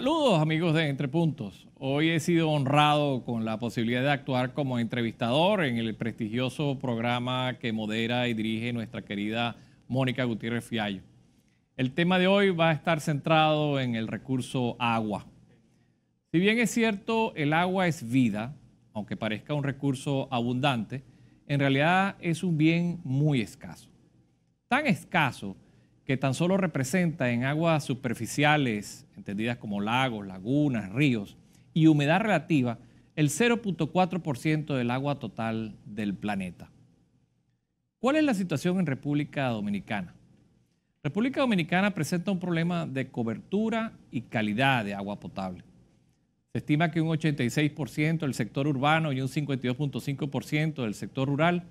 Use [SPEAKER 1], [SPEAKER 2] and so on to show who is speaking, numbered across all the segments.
[SPEAKER 1] Saludos amigos de Entre Puntos. Hoy he sido honrado con la posibilidad de actuar como entrevistador en el prestigioso programa que modera y dirige nuestra querida Mónica Gutiérrez Fiallo. El tema de hoy va a estar centrado en el recurso agua. Si bien es cierto, el agua es vida, aunque parezca un recurso abundante, en realidad es un bien muy escaso. Tan escaso que tan solo representa en aguas superficiales, entendidas como lagos, lagunas, ríos, y humedad relativa, el 0.4% del agua total del planeta. ¿Cuál es la situación en República Dominicana? República Dominicana presenta un problema de cobertura y calidad de agua potable. Se estima que un 86% del sector urbano y un 52.5% del sector rural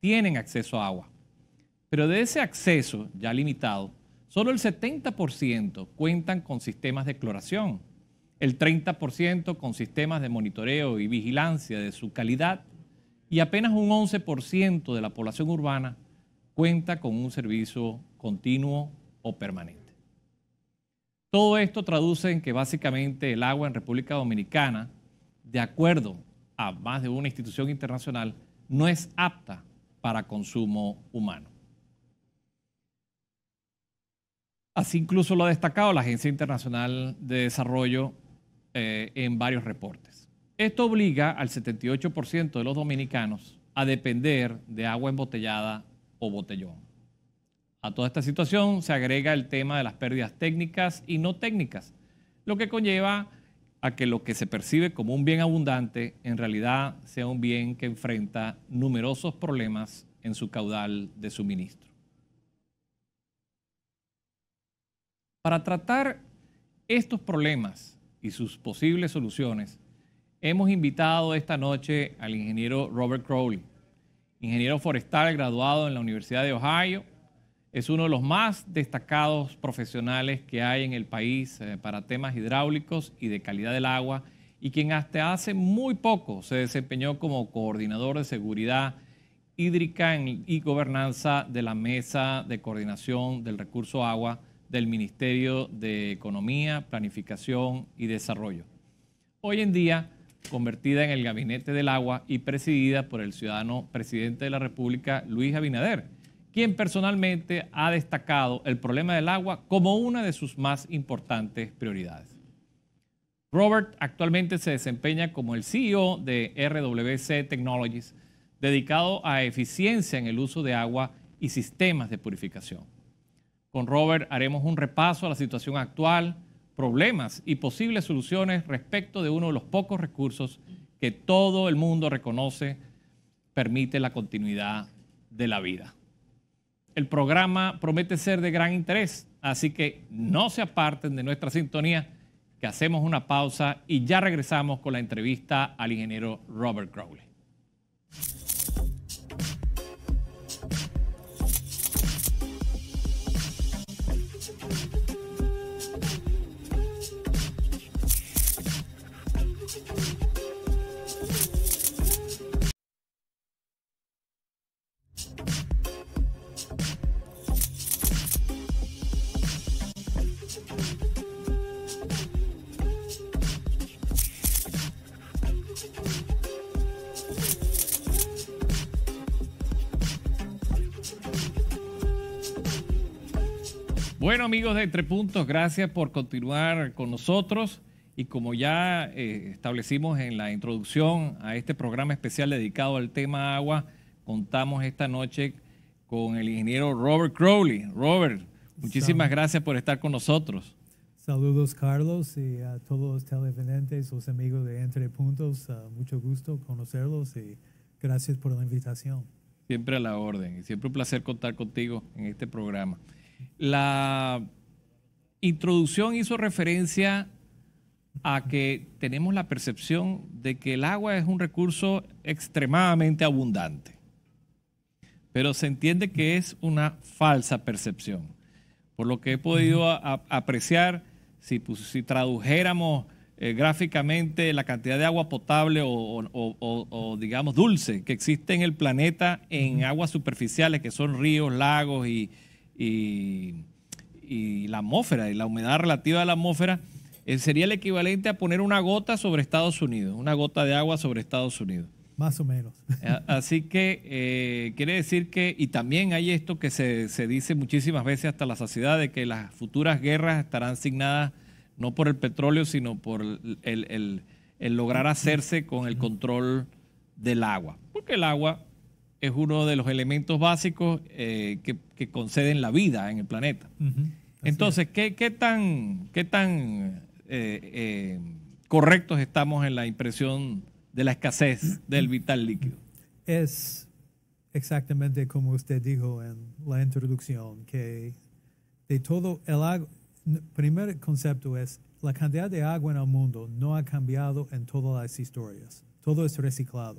[SPEAKER 1] tienen acceso a agua. Pero de ese acceso ya limitado, solo el 70% cuentan con sistemas de cloración, el 30% con sistemas de monitoreo y vigilancia de su calidad y apenas un 11% de la población urbana cuenta con un servicio continuo o permanente. Todo esto traduce en que básicamente el agua en República Dominicana, de acuerdo a más de una institución internacional, no es apta para consumo humano. Así incluso lo ha destacado la Agencia Internacional de Desarrollo eh, en varios reportes. Esto obliga al 78% de los dominicanos a depender de agua embotellada o botellón. A toda esta situación se agrega el tema de las pérdidas técnicas y no técnicas, lo que conlleva a que lo que se percibe como un bien abundante en realidad sea un bien que enfrenta numerosos problemas en su caudal de suministro. Para tratar estos problemas y sus posibles soluciones, hemos invitado esta noche al ingeniero Robert Crowley, ingeniero forestal graduado en la Universidad de Ohio. Es uno de los más destacados profesionales que hay en el país eh, para temas hidráulicos y de calidad del agua y quien hasta hace muy poco se desempeñó como coordinador de seguridad hídrica y gobernanza de la Mesa de Coordinación del Recurso Agua del Ministerio de Economía, Planificación y Desarrollo. Hoy en día, convertida en el Gabinete del Agua y presidida por el ciudadano presidente de la República, Luis Abinader, quien personalmente ha destacado el problema del agua como una de sus más importantes prioridades. Robert actualmente se desempeña como el CEO de RWC Technologies, dedicado a eficiencia en el uso de agua y sistemas de purificación. Con Robert haremos un repaso a la situación actual, problemas y posibles soluciones respecto de uno de los pocos recursos que todo el mundo reconoce permite la continuidad de la vida. El programa promete ser de gran interés, así que no se aparten de nuestra sintonía, que hacemos una pausa y ya regresamos con la entrevista al ingeniero Robert Crowley. Bueno, amigos de Entre Puntos, gracias por continuar con nosotros. Y como ya eh, establecimos en la introducción a este programa especial dedicado al tema agua, contamos esta noche con el ingeniero Robert Crowley. Robert, muchísimas gracias por estar con nosotros.
[SPEAKER 2] Saludos Carlos y a todos los televidentes, los amigos de Entre Puntos, ah, mucho gusto conocerlos y gracias por la invitación.
[SPEAKER 1] Siempre a la orden y siempre un placer contar contigo en este programa. La introducción hizo referencia a que tenemos la percepción de que el agua es un recurso extremadamente abundante, pero se entiende que es una falsa percepción. Por lo que he podido apreciar, pues, si, tradujéramos eh, gráficamente la cantidad de agua potable o, digamos dulce que existe en el planeta en aguas superficiales que son ríos, lagos y, la atmósfera y la humedad relativa de la atmósfera, eh, sería el equivalente a poner una gota sobre Estados Unidos, una gota de agua sobre Estados Unidos. Más o menos. Así que eh, quiere decir que, y también hay esto que se, se, dice muchísimas veces hasta la saciedad, de que las futuras guerras estarán asignadas no por el petróleo, sino por el, el, lograr hacerse con el control del agua. Porque el agua es uno de los elementos básicos eh, que, conceden la vida en el planeta. Entonces, ¿qué, tan, qué tan eh, correctos estamos en la impresión? de la escasez del vital líquido.
[SPEAKER 2] Es exactamente como usted dijo en la introducción, que de todo el primer concepto es la cantidad de agua en el mundo no ha cambiado en todas las historias. Todo es reciclado.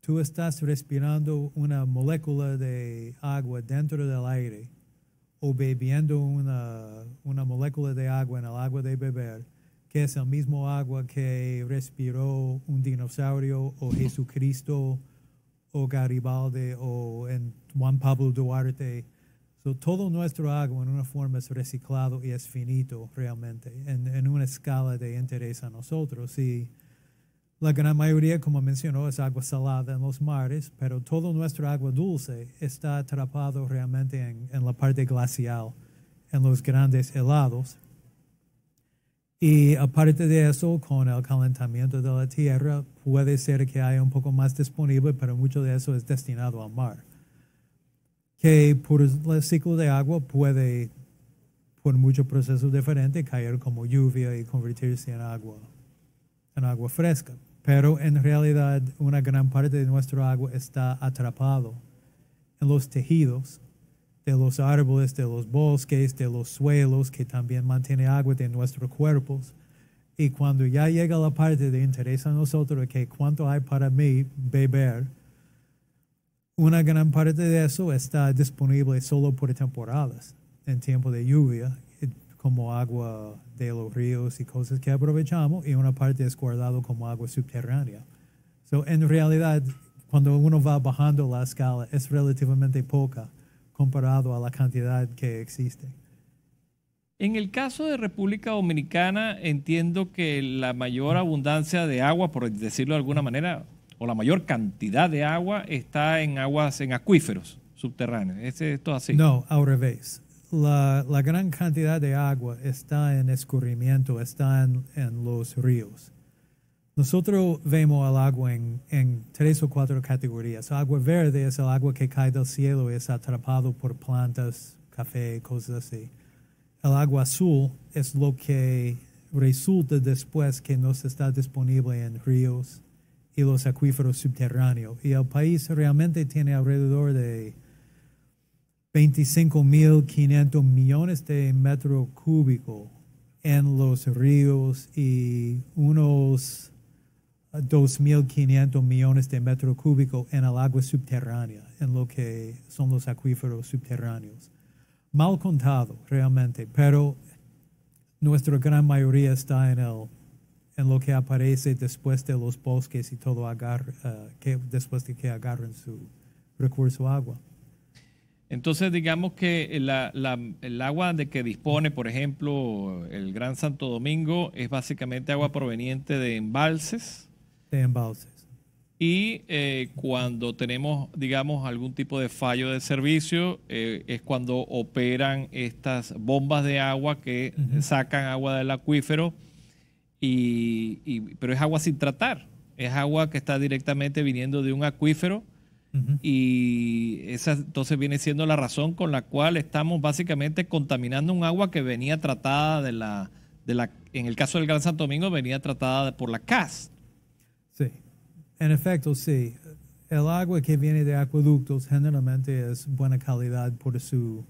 [SPEAKER 2] Tú estás respirando una molécula de agua dentro del aire o bebiendo una molécula de agua en el agua de beber que es el mismo agua que respiró un dinosaurio o Jesucristo o Garibaldi o en Juan Pablo Duarte. todo nuestro agua en una forma es reciclado y es finito realmente, en, una escala de interés a nosotros. Y la gran mayoría, como mencionó, es agua salada en los mares, pero todo nuestro agua dulce está atrapado realmente en la parte glacial, en los grandes helados. Y aparte de eso, con el calentamiento de la Tierra, puede ser que haya un poco más disponible, pero mucho de eso es destinado al mar. Que por el ciclo de agua puede, por muchos procesos diferentes, caer como lluvia y convertirse en agua, en agua fresca. Pero en realidad, una gran parte de nuestro agua está atrapado en los tejidos de los árboles, de los bosques, de los suelos, que también mantiene agua de nuestros cuerpos. Y cuando ya llega la parte de interés a nosotros, que cuánto hay para mí beber, una gran parte de eso está disponible solo por temporadas, en tiempo de lluvia, como agua de los ríos y cosas que aprovechamos, y una parte es guardado como agua subterránea. en realidad, cuando uno va bajando la escala, es relativamente poca comparado a la cantidad que existe.
[SPEAKER 1] En el caso de República Dominicana, entiendo que la mayor abundancia de agua, por decirlo de alguna manera, o la mayor cantidad de agua está en aguas, en acuíferos subterráneos. ¿Es esto así? No,
[SPEAKER 2] al revés. La, la gran cantidad de agua está en escurrimiento, está en, en los ríos. Nosotros vemos el agua en, tres o cuatro categorías. agua verde es el agua que cae del cielo y es atrapado por plantas, café, cosas así. El agua azul es lo que resulta después que no está disponible en ríos y los acuíferos subterráneos. Y el país realmente tiene alrededor de 25.500 millones de metros cúbicos en los ríos y unos 2.500 millones de metros cúbicos en el agua subterránea, en lo que son los acuíferos subterráneos. Mal contado realmente, pero nuestra gran mayoría está en, el, en lo que aparece después de los bosques y todo agar eh, que, después de que agarren su recurso agua.
[SPEAKER 1] Entonces, digamos que el agua de que dispone, por ejemplo, el Gran Santo Domingo es básicamente agua proveniente de embalses de Y eh, cuando tenemos, digamos, algún tipo de fallo de servicio, eh, es cuando operan estas bombas de agua que sacan agua del acuífero, y, pero es agua sin tratar, es agua que está directamente viniendo de un acuífero. Y esa entonces viene siendo la razón con la cual estamos básicamente contaminando un agua que venía tratada de la, de la en el caso del Gran Santo Domingo venía tratada por la CAS,
[SPEAKER 2] Sí. En efecto, sí. El agua que viene de acueductos generalmente es buena calidad por su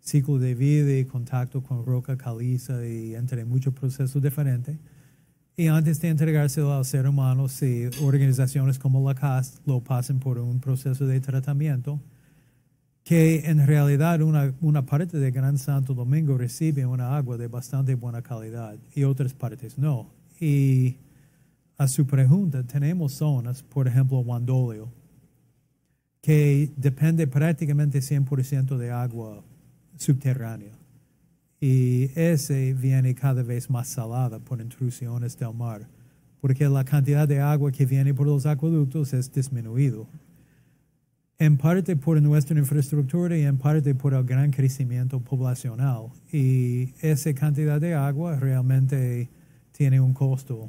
[SPEAKER 2] ciclo de vida y contacto con roca caliza y entre muchos procesos diferentes. Y antes de entregárselo al ser humano, si organizaciones como la CAS lo pasan por un proceso de tratamiento, que en realidad una, una parte de Gran Santo Domingo recibe una agua de bastante buena calidad y otras partes no. Y a su pregunta, tenemos zonas, por ejemplo, Wandolio, que depende prácticamente 100% de agua subterránea. Y ese viene cada vez más salada por intrusiones del mar, porque la cantidad de agua que viene por los acueductos es disminuido. En parte por nuestra infraestructura y en parte por el gran crecimiento poblacional. Y esa cantidad de agua realmente tiene un costo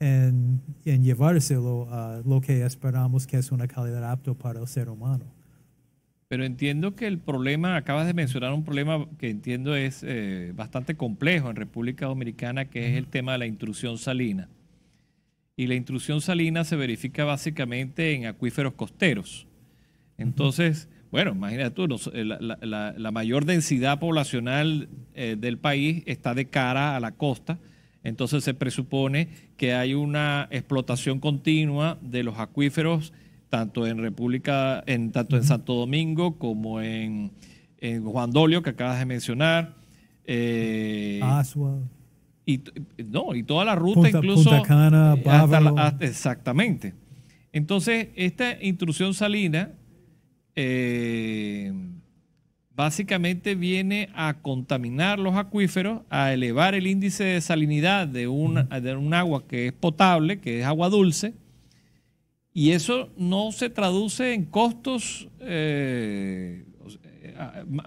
[SPEAKER 2] en, en llevárselo a lo que esperamos que es una calidad apto para el ser humano.
[SPEAKER 1] Pero entiendo que el problema, acabas de mencionar un problema que entiendo es eh, bastante complejo en República Dominicana, que es el tema de la intrusión salina. Y la intrusión salina se verifica básicamente en acuíferos costeros. Entonces, bueno, imagínate tú, la, mayor densidad poblacional eh, del país está de cara a la costa entonces se presupone que hay una explotación continua de los acuíferos, tanto en República, en, tanto en Santo Domingo como en, en Juan Dolio, que acabas de mencionar. Eh, ah, Y, no, y toda la ruta, incluso. Cana, eh, hasta exactamente. Entonces, esta intrusión salina. Eh, básicamente viene a contaminar los acuíferos, a elevar el índice de salinidad de un, un agua que es potable, que es agua dulce, y eso no se traduce en costos, eh,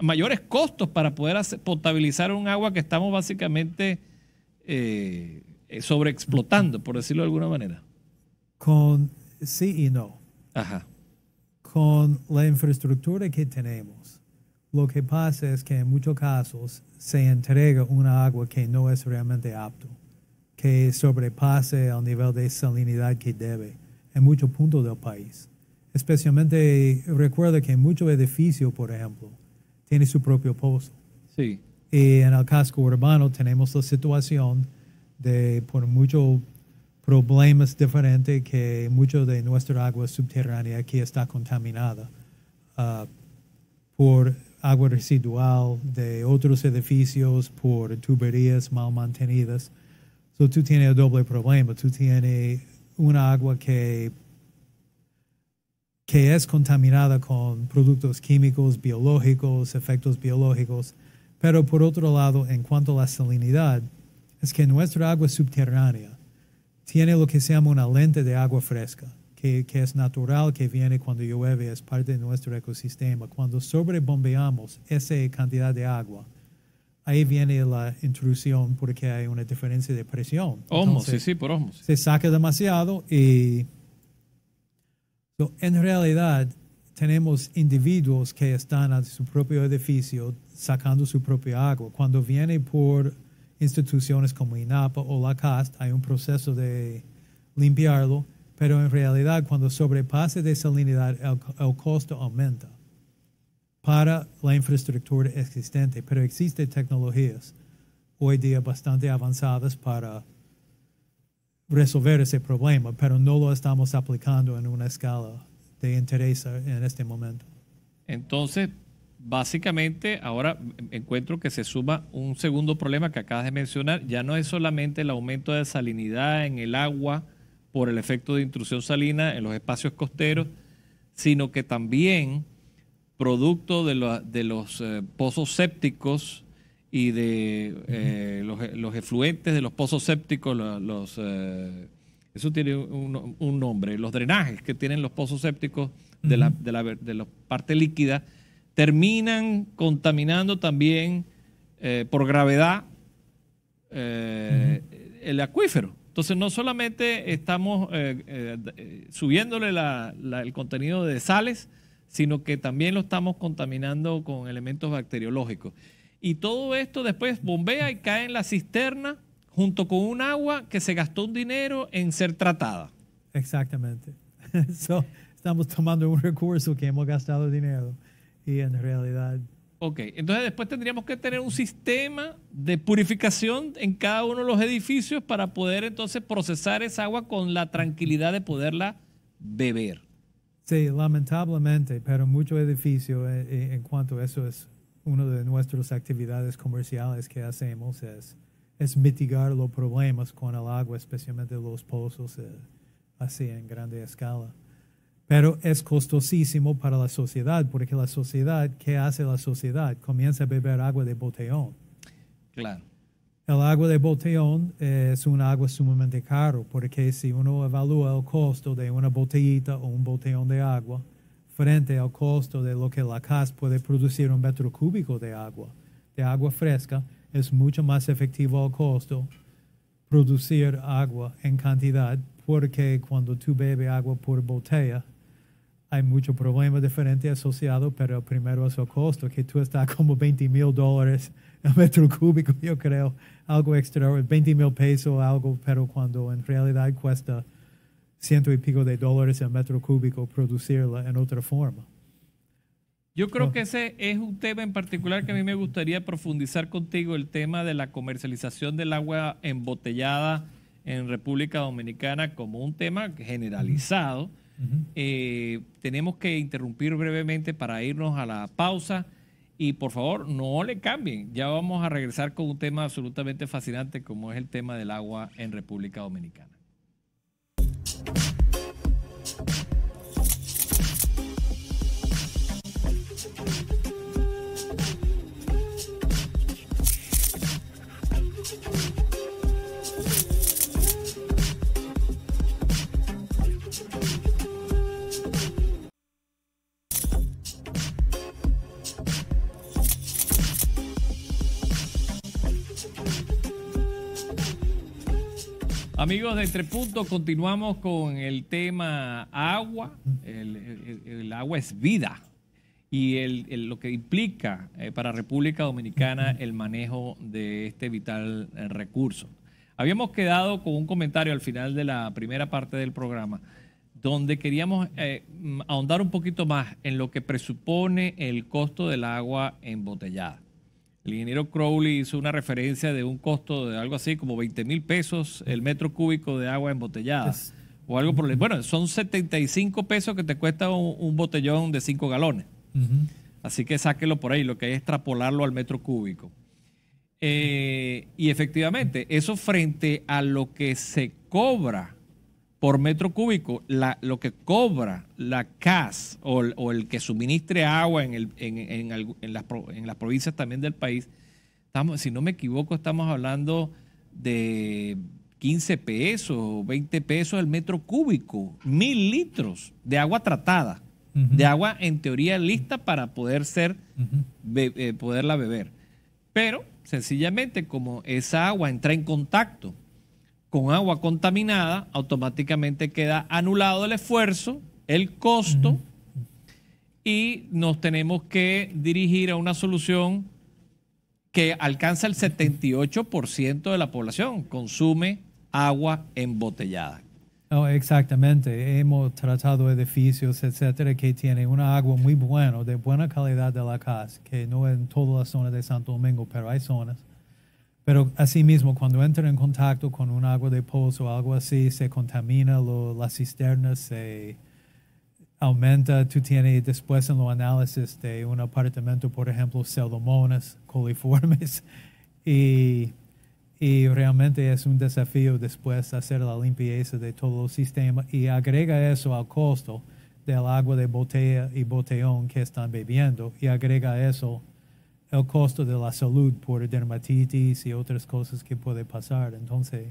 [SPEAKER 1] mayores costos para poder potabilizar un agua que estamos básicamente eh, eh, sobreexplotando, por decirlo de alguna manera.
[SPEAKER 2] Con sí y no. Ajá. Con la infraestructura que tenemos lo que pasa es que en muchos casos se entrega una agua que no es realmente apto, que sobrepase el nivel de salinidad que debe en muchos puntos del país. Especialmente recuerda que muchos edificios, por ejemplo, tienen su propio pozo. Sí. Y en el casco urbano tenemos la situación de por muchos problemas diferentes que mucho de nuestra agua subterránea aquí está contaminada ah, por agua residual de otros edificios por tuberías mal mantenidas. So, tú tienes el doble problema. Tú tienes una agua que, que es contaminada con productos químicos, biológicos, efectos biológicos. Pero por otro lado, en cuanto a la salinidad, es que nuestra agua subterránea tiene lo que se llama una lente de agua fresca que, es natural, que viene cuando llueve, es parte de nuestro ecosistema. Cuando sobrebombeamos esa cantidad de agua, ahí viene la intrusión porque hay una diferencia de presión. sí, sí, por Se saca demasiado y en realidad tenemos individuos que están a su propio edificio sacando su propia agua. Cuando viene por instituciones como INAPA o la CAST, hay un proceso de limpiarlo pero en realidad cuando sobrepase de salinidad el, costo aumenta para la infraestructura existente, pero existen tecnologías hoy día bastante avanzadas para resolver ese problema, pero no lo estamos aplicando en una escala de interés en este momento.
[SPEAKER 1] Entonces, básicamente ahora encuentro que se suma un segundo problema que acabas de mencionar. Ya no es solamente el aumento de salinidad en el agua por el efecto de intrusión salina en los espacios costeros, sino que también producto de, los eh, pozos sépticos y de eh, los, efluentes de los pozos sépticos, eh, eso tiene un, nombre, los drenajes que tienen los pozos sépticos de, la, parte líquida, terminan contaminando también por gravedad el acuífero. Entonces, no solamente estamos eh, eh, subiéndole el contenido de sales, sino que también lo estamos contaminando con elementos bacteriológicos. Y todo esto después bombea y cae en la cisterna junto con un agua que se gastó un dinero en ser tratada.
[SPEAKER 2] Exactamente. estamos tomando un recurso que hemos gastado dinero y en realidad
[SPEAKER 1] Ok, entonces después tendríamos que tener un sistema de purificación en cada uno de los edificios para poder entonces procesar esa agua con la tranquilidad de poderla beber.
[SPEAKER 2] Sí, lamentablemente, pero mucho edificio eh, eh, en, cuanto a eso es una de nuestras actividades comerciales que hacemos es, mitigar los problemas con el agua, especialmente los pozos, eh, así en grande escala. Pero es costosísimo para la sociedad, porque la sociedad, ¿qué hace la sociedad? Comienza a beber agua de botellón. Claro. El agua de botellón es un agua sumamente caro, porque si uno evalúa el costo de una botellita o un botellón de agua frente al costo de lo que la casa puede producir un metro cúbico de agua, de agua fresca, es mucho más efectivo al costo producir agua en cantidad, porque cuando tú bebes agua por botella, hay muchos problemas diferentes asociados, pero primero es el costo, que tú estás como 20 mil dólares al metro cúbico, yo creo, algo extra, 20 mil pesos, algo, pero cuando en realidad cuesta ciento y pico de dólares al metro cúbico producirla en otra forma.
[SPEAKER 1] Yo creo oh. que ese es un tema en particular que a mí me gustaría profundizar contigo, el tema de la comercialización del agua embotellada en República Dominicana como un tema generalizado eh, tenemos que interrumpir brevemente para irnos a la pausa. Y por favor, no le cambien. Ya vamos a regresar con un tema absolutamente fascinante como es el tema del agua en República Dominicana. Amigos de Entre Puntos, continuamos con el tema agua. El, agua es vida y lo que implica eh, para República Dominicana el manejo de este vital eh, recurso. Habíamos quedado con un comentario al final de la primera parte del programa donde queríamos eh, ahondar un poquito más en lo que presupone el costo del agua embotellada. El ingeniero Crowley hizo una referencia de un costo de algo así como 20 mil pesos el metro cúbico de agua embotellada. o algo por Bueno, son 75 pesos que te cuesta un, botellón de 5 galones. Así que sáquelo por ahí, lo que hay es extrapolarlo al metro cúbico. Eh, y efectivamente, eso frente a lo que se cobra por metro cúbico lo que cobra la CAS o, el que suministre agua en, las, provincias también del país, si no me equivoco, estamos hablando de 15 pesos, 20 pesos el metro cúbico, mil litros de agua tratada, de agua en teoría lista para poder ser, eh, poderla beber. Pero sencillamente como esa agua entra en contacto con agua contaminada, automáticamente queda anulado el esfuerzo, el costo, y nos tenemos que dirigir a una solución que alcanza el 78% de la población, consume agua embotellada.
[SPEAKER 2] Oh, exactamente, hemos tratado edificios, etcétera, que tienen una agua muy buena, de buena calidad de la casa, que no en todas las zonas de Santo Domingo, pero hay zonas pero asimismo, cuando entra en contacto con un agua de pozo o algo así, se contamina, las la cisterna se aumenta. Tú tienes después en los análisis de un apartamento, por ejemplo, pseudomonas coliformes. Y, y realmente es un desafío después hacer la limpieza de todo el sistema y agrega eso al costo del agua de botella y botellón que están bebiendo y agrega eso el costo de la salud por dermatitis y otras cosas que puede pasar. Entonces,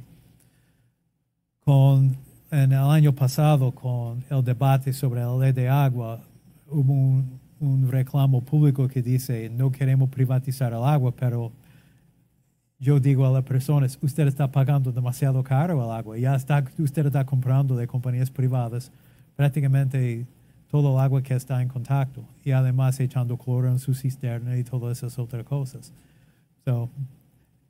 [SPEAKER 2] con, en el año pasado, con el debate sobre la ley de agua, hubo un, un reclamo público que dice, no queremos privatizar el agua, pero yo digo a las personas, usted está pagando demasiado caro el agua, ya está, usted está comprando de compañías privadas prácticamente todo el agua que está en contacto y además echando cloro en su cisterna y todas esas otras cosas. So,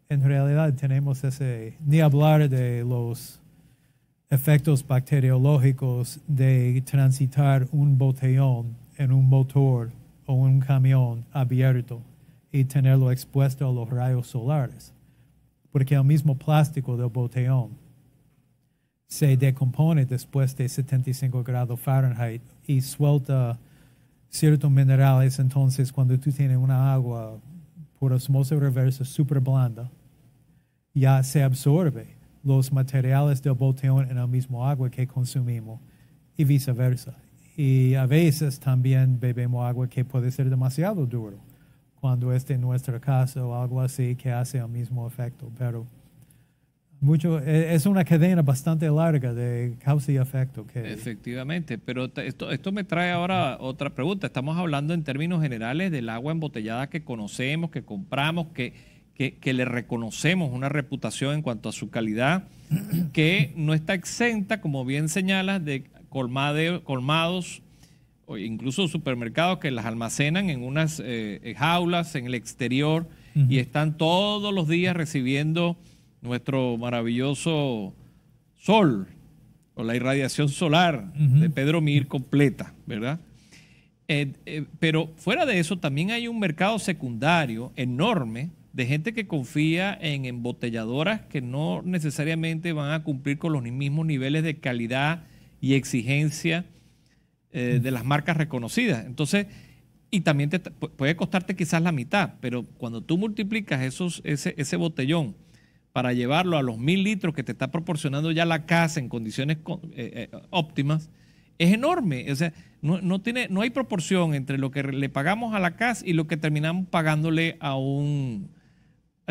[SPEAKER 2] en realidad tenemos ese, ni hablar de los efectos bacteriológicos de transitar un botellón en un motor o un camión abierto y tenerlo expuesto a los rayos solares, porque el mismo plástico del botellón se decompone después de 75 grados Fahrenheit y suelta ciertos minerales. Entonces, cuando tú tienes una agua por osmosis reversa super blanda, ya se absorbe los materiales del boteón en el mismo agua que consumimos y viceversa. Y a veces también bebemos agua que puede ser demasiado duro, cuando es en nuestra casa o algo así que hace el mismo efecto, pero mucho, e, es una cadena bastante larga de causa y efecto.
[SPEAKER 1] Efectivamente, pero esto, esto me trae ahora otra pregunta. Estamos hablando en términos generales del agua embotellada que conocemos, que compramos, que, le reconocemos una reputación en cuanto a su calidad, que no está exenta, como bien señalas, de colmade, colmados o incluso supermercados que las almacenan en unas eh, eh, jaulas en el exterior y están todos los días recibiendo nuestro maravilloso sol o la irradiación solar de Pedro Mir completa, ¿verdad? Eh, eh, pero fuera de eso, también hay un mercado secundario enorme de gente que confía en embotelladoras que no necesariamente van a cumplir con los mismos niveles de calidad y exigencia eh, de las marcas reconocidas. Entonces, y también te, puede costarte quizás la mitad, pero cuando tú multiplicas esos, ese, ese botellón para llevarlo a los mil litros que te está proporcionando ya la casa en condiciones eh, eh, óptimas, es enorme. O sea, no, no, tiene, no hay proporción entre lo que le pagamos a la casa y lo que terminamos pagándole a un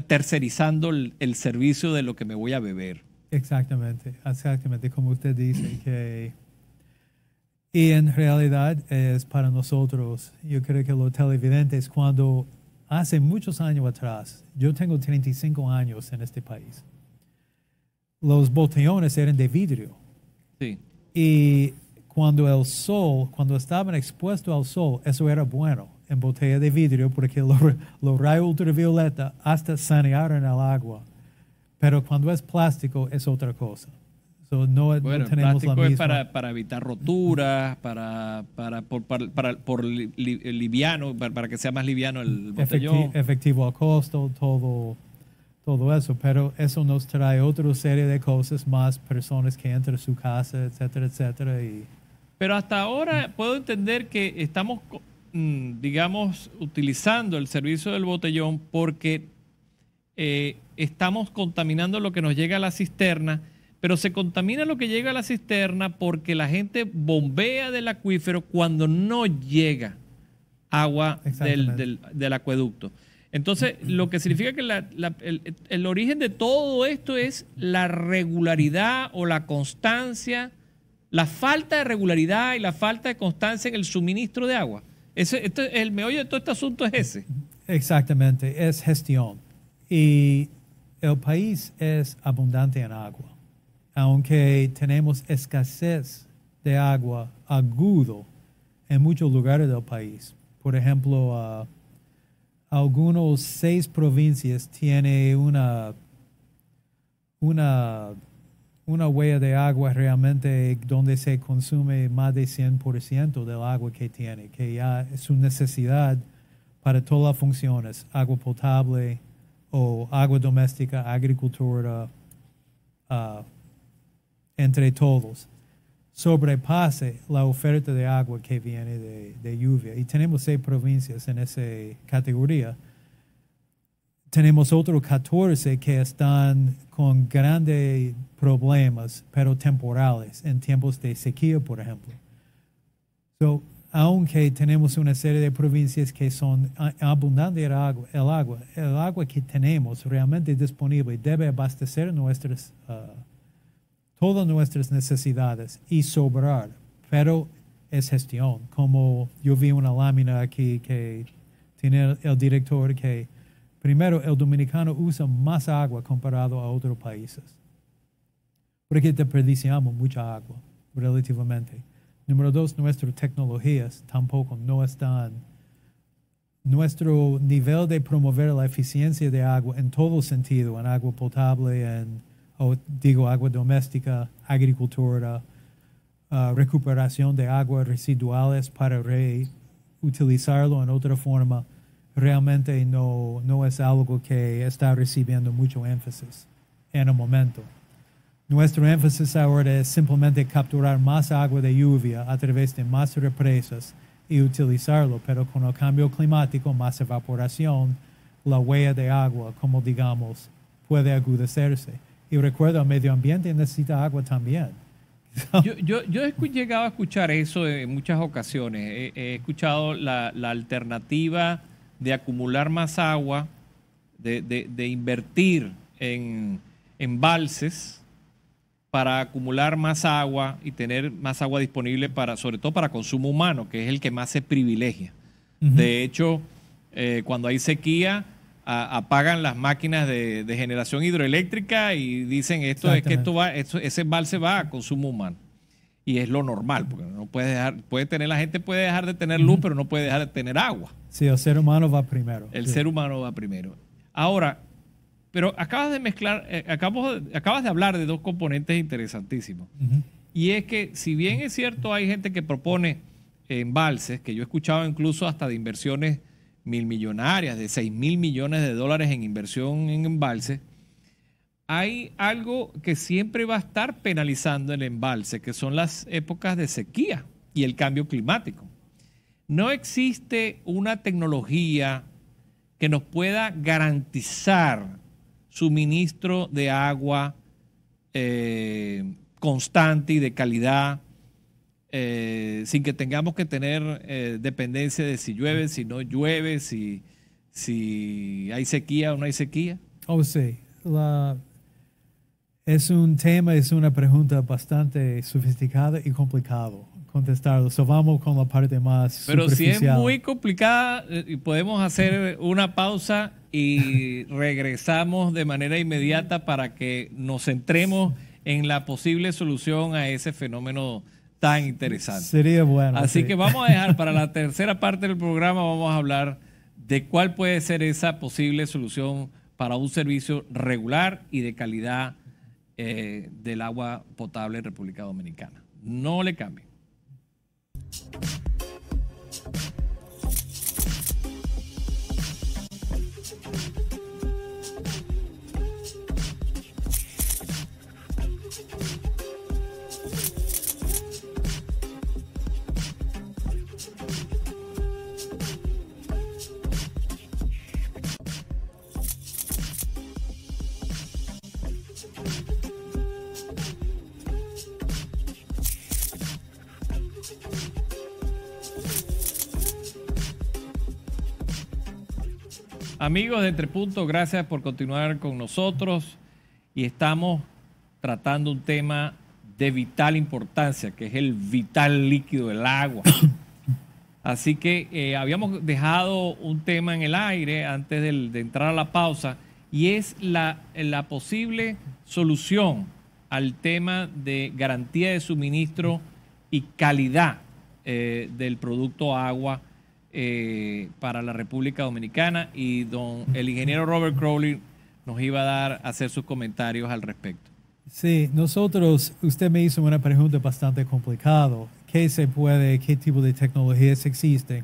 [SPEAKER 1] tercerizando el, servicio de lo que me voy a beber.
[SPEAKER 2] Exactamente, exactamente como usted dice que y en realidad es para nosotros, yo creo que lo televidente es cuando hace muchos años atrás, yo tengo 35 años en este país, los botellones eran de vidrio. Y cuando el sol, cuando estaban expuestos al sol, eso era bueno en botella de vidrio porque los rayos ultravioleta hasta sanearon el agua. Pero cuando es plástico es otra cosa no, bueno, es
[SPEAKER 1] para, evitar roturas, para, por, liviano, para, que sea más liviano el botellón.
[SPEAKER 2] efectivo a costo, todo, todo eso. Pero eso nos trae otra serie de cosas más, personas que entran a su casa, etcétera, etcétera.
[SPEAKER 1] Pero hasta ahora puedo entender que estamos, mm, digamos, utilizando el servicio del botellón porque eh, estamos contaminando lo que nos llega a la cisterna pero se contamina lo que llega a la cisterna porque la gente bombea del acuífero cuando no llega agua del, acueducto. Entonces, mm, mm, lo mm, que significa que el, origen de todo esto es la regularidad o la constancia, la falta de regularidad y la falta de constancia en el suministro de agua. Este, el meollo de todo este asunto es ese.
[SPEAKER 2] Exactamente, es gestión. Y el país es abundante en agua aunque tenemos escasez de agua agudo en muchos lugares del país. Por ejemplo, algunas ah, algunos seis provincias tienen una, una, huella de agua realmente donde se consume más de 100% del agua que tiene, que ya es su necesidad para todas las funciones, agua potable o agua doméstica, agricultura, ah, entre todos sobrepase la oferta de agua que viene de, de, lluvia. Y tenemos seis provincias en esa categoría. Tenemos otros 14 que están con grandes problemas, pero temporales, en tiempos de sequía, por ejemplo. aunque tenemos una serie de provincias que son abundantes el agua, el agua, el agua que tenemos realmente disponible debe abastecer nuestras ah, todas nuestras necesidades y sobrar, pero es gestión. Como yo vi una lámina aquí que tiene el director que primero el dominicano usa más agua comparado a otros países, porque desperdiciamos mucha agua relativamente. Número dos, nuestras tecnologías tampoco no están. Nuestro nivel de promover la eficiencia de agua en todo sentido, en agua potable, en o digo agua doméstica, agricultura, uh, recuperación de aguas residuales para reutilizarlo en otra forma, realmente no, no es algo que está recibiendo mucho énfasis en el momento. Nuestro énfasis ahora es simplemente capturar más agua de lluvia a través de más represas y utilizarlo, pero con el cambio climático, más evaporación, la huella de agua, como digamos, puede agudecerse. Y recuerdo, el medio ambiente necesita agua también.
[SPEAKER 1] Yo, yo, he llegado a escuchar eso en muchas ocasiones. He, escuchado la, alternativa de acumular más agua, de, de, invertir en embalses para acumular más agua y tener más agua disponible para, sobre todo para consumo humano, que es el que más se privilegia. De hecho, eh, cuando hay sequía, apagan las máquinas de, generación hidroeléctrica y dicen esto es que esto va, ese embalse va a consumo humano. Y es lo normal, porque no puede dejar, puede tener, la gente puede dejar de tener luz, pero no puede dejar de tener agua.
[SPEAKER 2] Sí, el ser humano va primero. El ser
[SPEAKER 1] humano va primero. Ahora, pero acabas de mezclar, eh, acabas, acabas de hablar de dos componentes interesantísimos. Y es que, si bien es cierto, hay gente que propone embalses, que yo he escuchado incluso hasta de inversiones mil millonarias, de 6 mil millones de dólares en inversión en embalse, hay algo que siempre va a estar penalizando el embalse, que son las épocas de sequía y el cambio climático. No existe una tecnología que nos pueda garantizar suministro de agua eh, constante y de calidad eh, sin que tengamos que tener eh, dependencia de si llueve, si no llueve, si, si hay sequía o no hay sequía?
[SPEAKER 2] Oh, sí. es un tema, es una pregunta bastante sofisticada y complicado contestarlo. vamos con la parte más. Pero si es muy
[SPEAKER 1] complicada, eh, podemos hacer una pausa y regresamos de manera inmediata para que nos centremos en la posible solución a ese fenómeno tan interesante. Sería bueno. Así que vamos a dejar para la tercera parte del programa, vamos a hablar de cuál puede ser esa posible solución para un servicio regular y de calidad eh, del agua potable en República Dominicana. No le cambien. Amigos de Entre Puntos, gracias por continuar con nosotros y estamos tratando un tema de vital importancia, que es el vital líquido, del agua. Así que eh, habíamos dejado un tema en el aire antes de, entrar a la pausa y es la posible solución al tema de garantía de suministro y calidad eh, del producto agua eh, para la República Dominicana y don el ingeniero Robert Crowley nos iba a dar a hacer sus comentarios al respecto.
[SPEAKER 2] Sí, nosotros, usted me hizo una pregunta bastante complicada. ¿Qué se puede, qué tipo de tecnologías existen?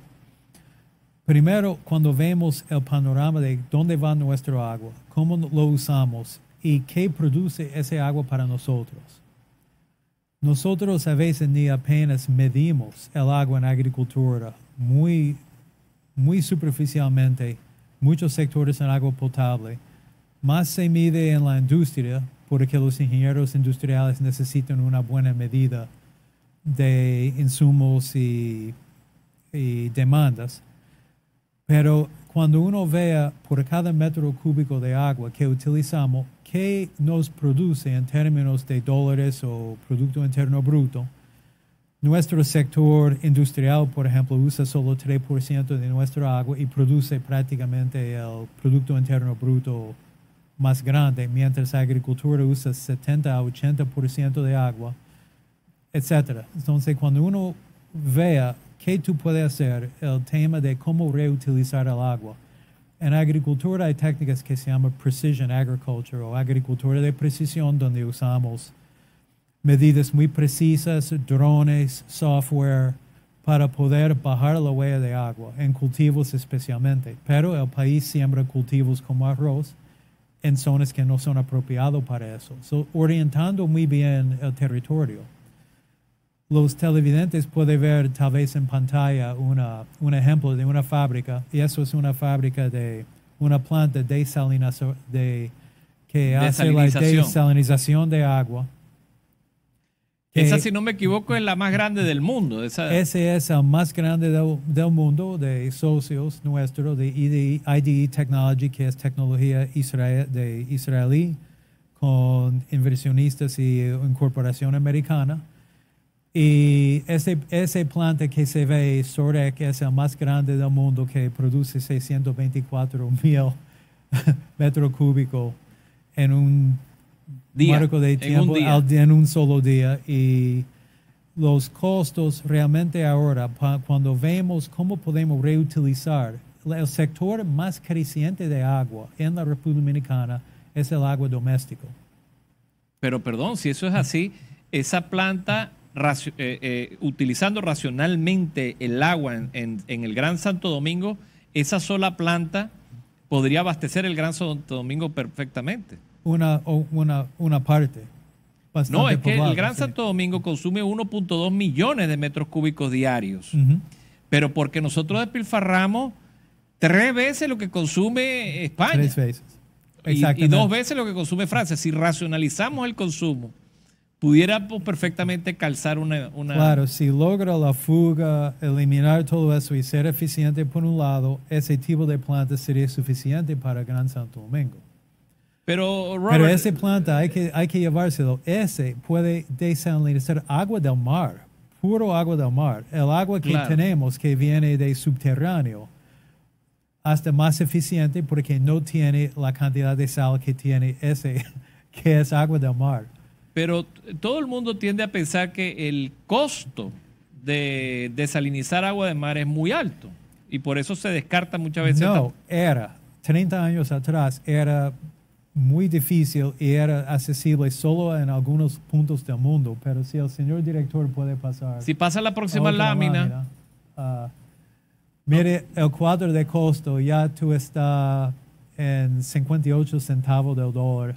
[SPEAKER 2] Primero, cuando vemos el panorama de dónde va nuestro agua, cómo lo usamos y qué produce ese agua para nosotros. Nosotros a veces ni apenas medimos el agua en agricultura, muy, muy superficialmente, muchos sectores en agua potable. Más se mide en la industria, porque los ingenieros industriales necesitan una buena medida de insumos y, y demandas. Pero cuando uno vea por cada metro cúbico de agua que utilizamos, qué nos produce en términos de dólares o Producto Interno Bruto. Nuestro sector industrial, por ejemplo, usa solo 3% de nuestra agua y produce prácticamente el Producto Interno Bruto más grande, mientras la agricultura usa 70 a 80% de agua, etc. Entonces, cuando uno vea qué tú puedes hacer, el tema de cómo reutilizar el agua, en agricultura hay técnicas que se llama precision agriculture o agricultura de precisión, donde usamos medidas muy precisas, drones, software, para poder bajar la huella de agua, en cultivos especialmente. Pero el país siembra cultivos como arroz en zonas que no son apropiadas para eso, so, orientando muy bien el territorio los televidentes pueden ver tal vez en pantalla un ejemplo de una fábrica, y eso es una fábrica de una planta de desalinización, de, que hace la desalinización de agua. Esa, si
[SPEAKER 1] no me equivoco, es la más grande del mundo. Esa, ese
[SPEAKER 2] es la más grande del, mundo de socios nuestros de IDE, Technology, que es tecnología israelí, con inversionistas y incorporación americana. Y ese, ese planta que se ve, Sorec, es el más grande del mundo que produce 624 mil metros cúbicos en un marco de tiempo, en un, en un, solo día. Y los costos realmente ahora, cuando vemos cómo podemos reutilizar el sector más creciente de agua en la República Dominicana es el agua doméstico.
[SPEAKER 1] Pero perdón, si eso es así, esa planta eh, eh, utilizando racionalmente el agua en, el Gran Santo Domingo, esa sola planta podría abastecer el Gran Santo Domingo perfectamente.
[SPEAKER 2] Una, una, una parte. no, es que el Gran Santo
[SPEAKER 1] Domingo consume 1.2 millones de metros cúbicos diarios, pero porque nosotros despilfarramos tres veces lo que consume España. Tres veces.
[SPEAKER 2] y, dos
[SPEAKER 1] veces lo que consume Francia. Si racionalizamos el consumo Pudiera pues, perfectamente calzar una, Claro,
[SPEAKER 2] si logra la fuga, eliminar todo eso y ser eficiente por un lado, ese tipo de planta sería suficiente para Gran Santo Domingo.
[SPEAKER 1] Pero, Pero esa
[SPEAKER 2] planta hay que, hay que llevárselo. Ese puede ser agua del mar, puro agua del mar. El agua que tenemos que viene de subterráneo hasta más eficiente porque no tiene la cantidad de sal que tiene ese, que es agua del mar
[SPEAKER 1] pero todo el mundo tiende a pensar que el costo de desalinizar agua de mar es muy alto y por eso se descarta muchas veces. No,
[SPEAKER 2] era. 30 años atrás era muy difícil y era accesible solo en algunos puntos del mundo, pero si el señor director puede pasar... Si pasa la próxima lámina... Ah, mire, el cuadro de costo ya tú estás en 58 centavos del dólar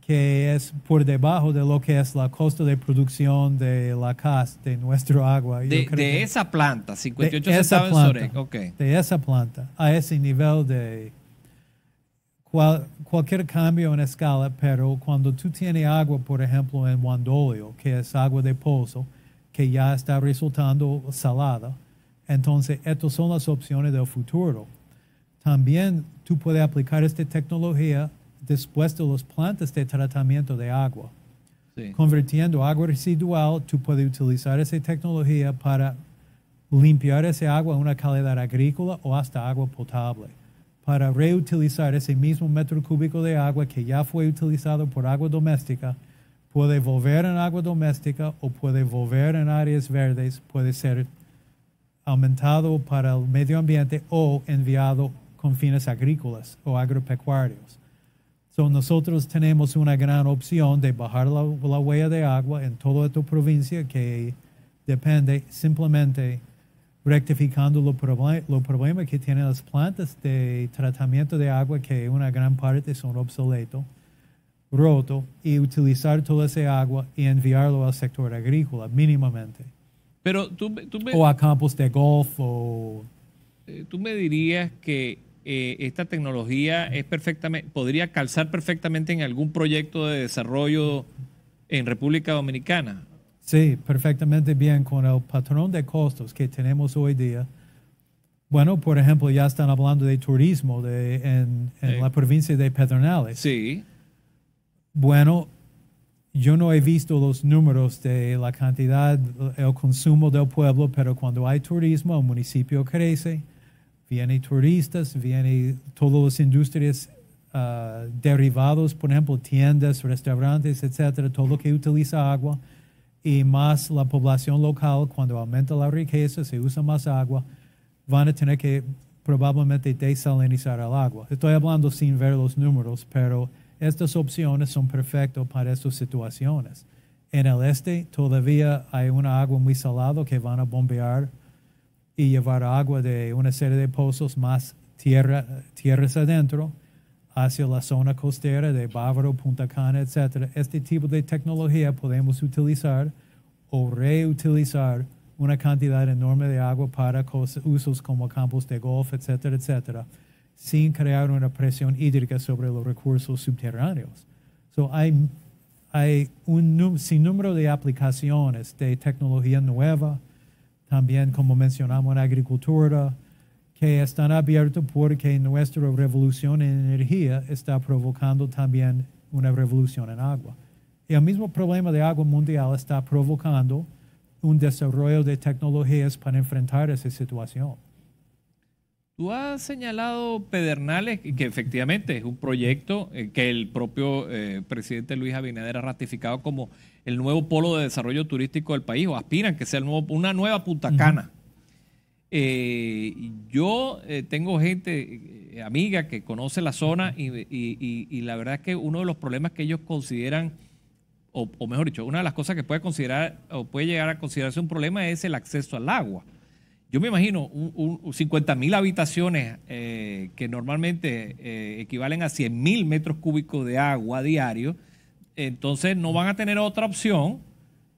[SPEAKER 2] que es por debajo de lo que es la costa de producción de la casa, de nuestro agua. De, esa planta, 58 de esa planta, De esa planta, a ese nivel de cualquier cambio en escala, pero cuando tú tienes agua, por ejemplo, en Wandolio, que es agua de pozo, que ya está resultando salada, entonces estas son las opciones del futuro. También tú puedes aplicar esta tecnología después de los plantas de tratamiento de agua. Convirtiendo agua residual, tú puedes utilizar esa tecnología para limpiar ese agua a una calidad agrícola o hasta agua potable, para reutilizar ese mismo metro cúbico de agua que ya fue utilizado por agua doméstica, puede volver en agua doméstica o puede volver en áreas verdes, puede ser aumentado para el medio ambiente o enviado con fines agrícolas o agropecuarios. So nosotros tenemos una gran opción de bajar la, huella de agua en toda esta provincia que depende simplemente rectificando los problemas que tienen las plantas de tratamiento de agua, que una gran parte son obsoletos, roto, y utilizar toda esa agua y enviarlo al sector agrícola mínimamente.
[SPEAKER 1] Pero tú, o a
[SPEAKER 2] campos de golf o...
[SPEAKER 1] Eh, tú me dirías que eh, esta tecnología es perfectamente, podría calzar perfectamente en algún proyecto de desarrollo en República Dominicana.
[SPEAKER 2] Sí, perfectamente bien con el patrón de costos que tenemos hoy día. Bueno, por ejemplo, ya están hablando de turismo en, la provincia de Pedernales. Sí. Bueno, yo no he visto los números de la cantidad, el consumo del pueblo, pero cuando hay turismo, el municipio crece vienen turistas, vienen todas las industrias derivadas, ah, derivados, por ejemplo, tiendas, restaurantes, etcétera, todo lo que utiliza agua y más la población local, cuando aumenta la riqueza, se usa más agua, van a tener que probablemente desalinizar el agua. Estoy hablando sin ver los números, pero estas opciones son perfectas para estas situaciones. En el este todavía hay un agua muy salada que van a bombear y llevar agua de una serie de pozos más tierra, tierras adentro hacia la zona costera de Bávaro, Punta Cana, etc. Este tipo de tecnología podemos utilizar o reutilizar una cantidad enorme de agua para usos como campos de golf, etc., etcétera, sin crear una presión hídrica sobre los recursos subterráneos. hay, un sinnúmero de aplicaciones de tecnología nueva, también como mencionamos en agricultura, que están abiertos porque nuestra revolución en energía está provocando también una revolución en agua. El mismo problema de agua mundial está provocando un desarrollo de tecnologías para enfrentar esa situación.
[SPEAKER 1] Tú has señalado Pedernales, que efectivamente es un proyecto eh, que el propio eh, presidente Luis Abinader ha ratificado como el nuevo polo de desarrollo turístico del país, o aspiran que sea el nuevo, una nueva Punta Cana. Eh, yo eh, tengo gente, eh, amiga, que conoce la zona y, la verdad es que uno de los problemas que ellos consideran, o, mejor dicho, una de las cosas que puede considerar o puede llegar a considerarse un problema es el acceso al agua. Yo me imagino un, 50 mil habitaciones que normalmente equivalen a 100 mil metros cúbicos de agua diario entonces no van a tener otra opción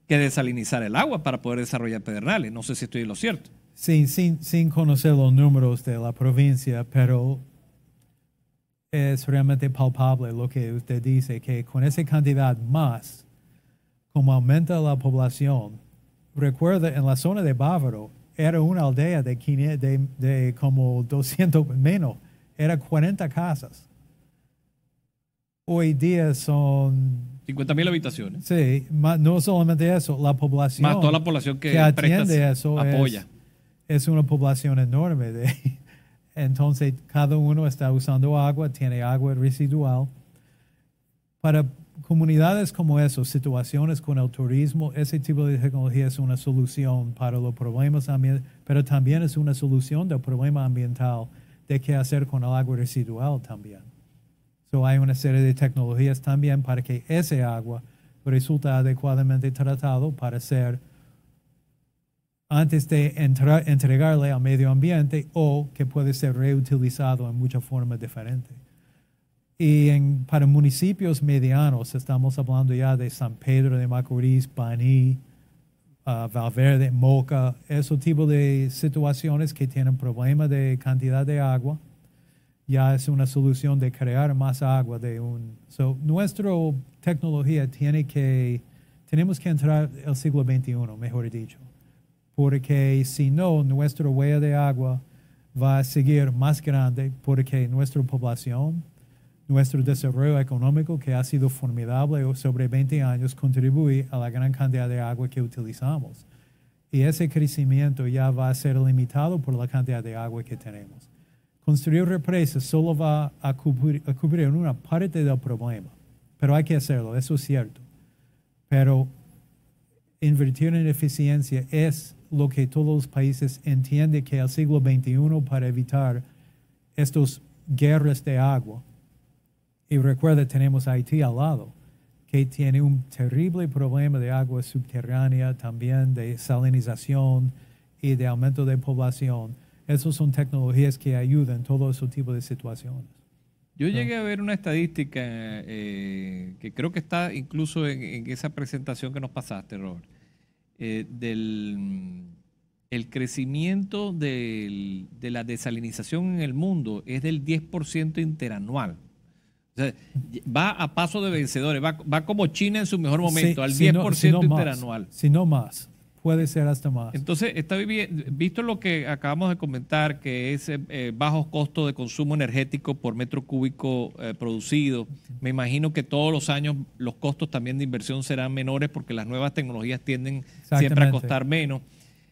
[SPEAKER 1] que desalinizar el agua para poder desarrollar pedernales. No sé si estoy en lo cierto.
[SPEAKER 2] Sí, sin, sin conocer los números de la provincia, pero es realmente palpable lo que usted dice, que con esa cantidad más, como aumenta la población, recuerda en la zona de Bávaro, era una aldea de, de, de como 200 menos, era 40 casas hoy día son
[SPEAKER 1] 50.000 habitaciones.
[SPEAKER 2] Sí, no solamente eso, la población. toda la población que, atiende eso. Apoya. Es, una población enorme. De, entonces, cada uno está usando agua, tiene agua residual. Para comunidades como eso, situaciones con el turismo, ese tipo de tecnología es una solución para los problemas ambientales, pero también es una solución del problema ambiental de qué hacer con el agua residual también hay una serie de tecnologías también para que ese agua resulta adecuadamente tratado para ser antes de entregarle al medio ambiente o que puede ser reutilizado en muchas formas diferentes. Y en, para municipios medianos, estamos hablando ya de San Pedro de Macorís, Baní, ah, Valverde, Moca, esos tipos de situaciones que tienen problemas de cantidad de agua ya es una solución de crear más agua de un... nuestra tecnología tiene que... Tenemos que entrar el siglo XXI, mejor dicho, porque si no, nuestra huella de agua va a seguir más grande porque nuestra población, nuestro desarrollo económico, que ha sido formidable sobre 20 años, contribuye a la gran cantidad de agua que utilizamos. Y ese crecimiento ya va a ser limitado por la cantidad de agua que tenemos. Construir represas solo va a cubrir, una parte del problema, pero hay que hacerlo, eso es cierto. Pero invertir en eficiencia es lo que todos los países entienden que el siglo XXI para evitar estas guerras de agua. Y recuerda, tenemos Haití al lado, que tiene un terrible problema de agua subterránea, también de salinización y de aumento de población esas son tecnologías que ayudan en todo ese tipo de situaciones.
[SPEAKER 1] Yo ah. llegué a ver una estadística eh, que creo que está incluso en, esa presentación que nos pasaste, Robert, eh, del mm, el crecimiento de la desalinización en el mundo es del 10% interanual. O sea, va a paso de vencedores, va, como China en su mejor momento, al 10% interanual.
[SPEAKER 2] si no más puede ser hasta más.
[SPEAKER 1] Entonces, está visto lo que acabamos de comentar, que es eh, eh, bajos costos de consumo energético por metro cúbico eh, producido, me imagino que todos los años los costos también de inversión serán menores porque las nuevas tecnologías tienden
[SPEAKER 2] siempre a costar
[SPEAKER 1] menos.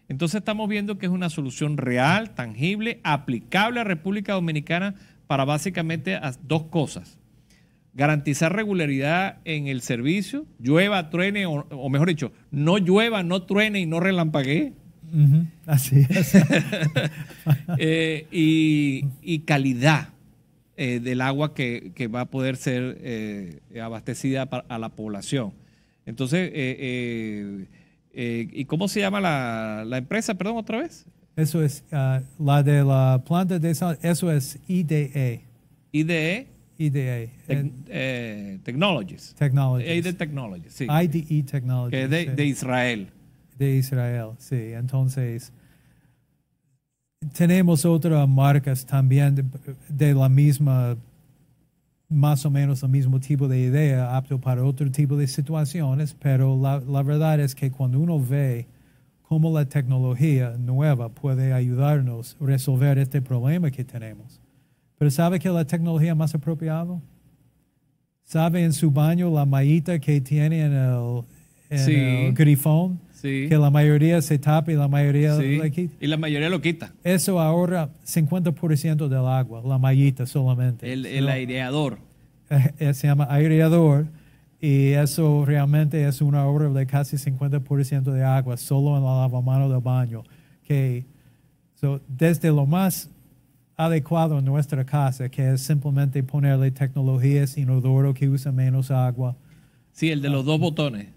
[SPEAKER 1] Entonces estamos viendo que es una solución real, tangible, aplicable a República Dominicana para básicamente dos cosas garantizar regularidad en el servicio, llueva, truene, o, mejor dicho, no llueva, no truene y no relampaguee. Así eh, y, calidad eh, del agua que, va a poder ser eh, abastecida a la población. Entonces, ¿y cómo se llama la, empresa? Perdón, otra vez.
[SPEAKER 2] Eso es ah, la de la planta de eso es IDE.
[SPEAKER 1] IDE. IDE eh, technologies. Technologies, IDE eh, Technologies. E de, Israel.
[SPEAKER 2] De Israel, sí. Entonces, tenemos otras marcas también de, la misma más o menos el mismo tipo de idea, apto para otro tipo de situaciones, pero la, la, verdad es que cuando uno ve cómo la tecnología nueva puede ayudarnos a resolver este problema que tenemos, pero ¿sabe es la tecnología más apropiada? ¿Sabe en su baño la mallita que tiene en el, grifón? Sí. Que la mayoría se tapa y la mayoría lo quita. Y la mayoría lo quita. Eso ahorra 50% del agua, la mallita solamente. El,
[SPEAKER 1] aireador.
[SPEAKER 2] Eh, eh, se llama aireador y eso realmente es una obra de casi 50% de agua solo en la lavamano del baño. Que, desde lo más adecuado en nuestra casa, que es simplemente ponerle tecnologías inodoro que usa menos agua.
[SPEAKER 1] Sí, el de los dos botones.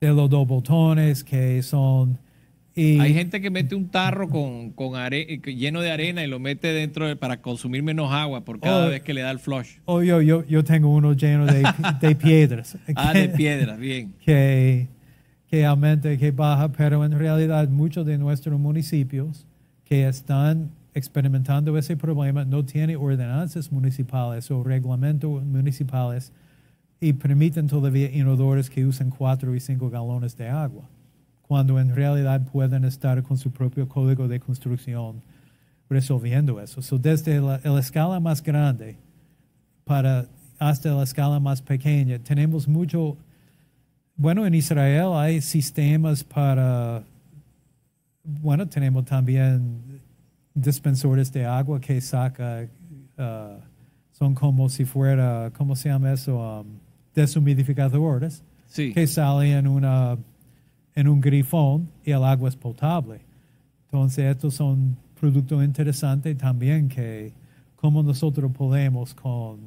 [SPEAKER 2] De los dos botones que son... Hay
[SPEAKER 1] gente que mete un tarro con, eh, lleno de arena y lo mete dentro para consumir menos agua por cada oh. vez que le da el flush.
[SPEAKER 2] Oh, yo, yo, tengo uno lleno de, piedras. ah, de piedras, bien. Que, que aumenta, que baja, pero en realidad muchos de nuestros municipios que están experimentando ese problema no tiene ordenanzas municipales o reglamentos municipales y permiten todavía inodores que usan cuatro y cinco galones de agua, cuando en realidad pueden estar con su propio código de construcción resolviendo eso. So, desde la, la escala más grande para hasta la escala más pequeña, tenemos mucho, bueno, en Israel hay sistemas para, bueno, tenemos también dispensores de agua que saca uh, son como si fuera, ¿cómo se llama eso? Um, deshumidificadores que salen en, una, en un grifón y el agua es potable. Entonces, estos son productos interesantes también que como nosotros podemos con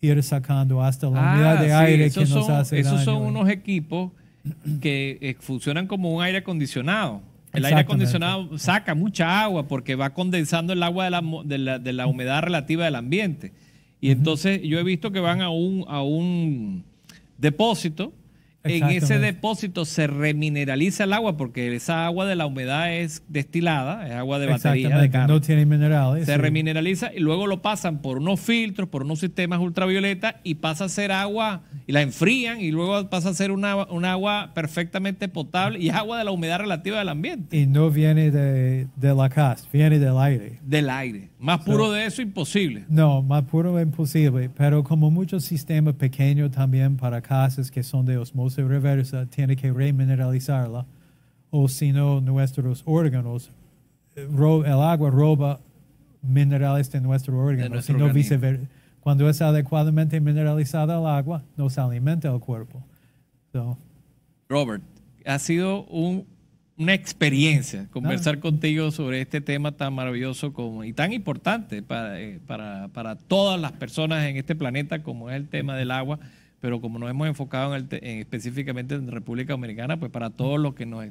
[SPEAKER 2] ir sacando hasta la ah, unidad de aire que nos hace Esos son unos
[SPEAKER 1] equipos que eh, funcionan como un aire acondicionado. El aire acondicionado saca mucha agua porque va condensando el agua de la, de la, humedad relativa del ambiente. Y entonces yo he visto que van a un, a un depósito en ese depósito se remineraliza el agua porque esa agua de la humedad es destilada, es agua de batería No
[SPEAKER 2] tiene minerales. Se
[SPEAKER 1] remineraliza y luego lo pasan por unos filtros, por unos sistemas ultravioleta y pasa a ser agua y la enfrían y luego pasa a ser una, un agua perfectamente potable y es agua de la humedad relativa del ambiente.
[SPEAKER 2] Y no viene de, la casa, viene del aire.
[SPEAKER 1] Del aire. Más puro de eso imposible.
[SPEAKER 2] No, más puro imposible, pero como muchos sistemas pequeños también para casas que son de osmosis reversa tiene que remineralizarla o si no nuestros órganos, eh, el agua roba minerales de nuestro órgano, sino viceversa. Cuando es adecuadamente mineralizada el agua, se alimenta el cuerpo.
[SPEAKER 1] Robert, ha sido una experiencia ah. conversar contigo sobre este tema tan maravilloso como, y tan importante para, eh, para, para todas las personas en este planeta como es el tema del agua pero como nos hemos enfocado específicamente en República Dominicana, pues para todos los que nos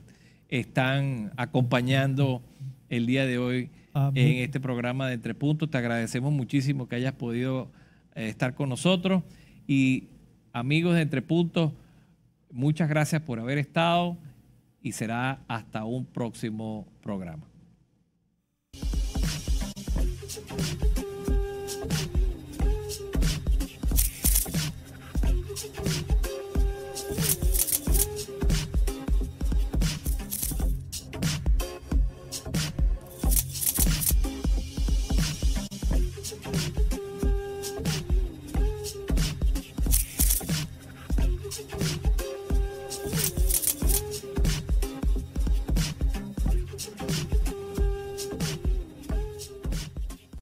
[SPEAKER 1] están acompañando el día de hoy en este programa de Entre Puntos, te agradecemos muchísimo que hayas podido eh, estar con nosotros y amigos de Entre Puntos, muchas gracias por haber estado y será hasta un próximo programa.